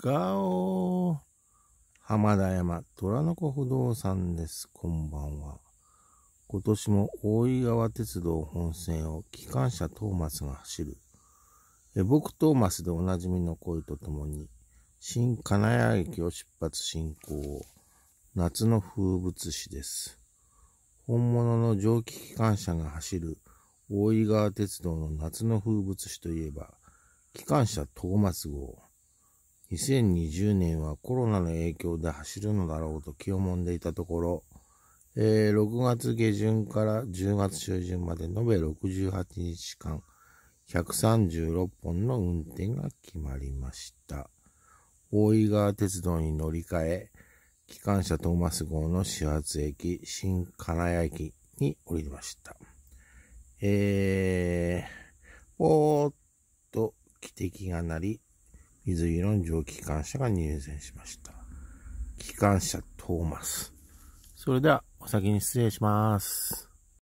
ガオ浜田山、虎の子不動産です。こんばんは。今年も大井川鉄道本線を機関車トーマスが走る。え僕トーマスでおなじみの声とともに、新金谷駅を出発進行。夏の風物詩です。本物の蒸気機関車が走る大井川鉄道の夏の風物詩といえば、機関車トーマス号。2020年はコロナの影響で走るのだろうと気をもんでいたところ、えー、6月下旬から10月中旬まで延べ68日間、136本の運転が決まりました。大井川鉄道に乗り換え、機関車トーマス号の始発駅、新金谷駅に降りました。えー、おーっと汽笛が鳴り、水着の蒸気機関車が入線しました。機関車トーマス。それでは、お先に失礼します。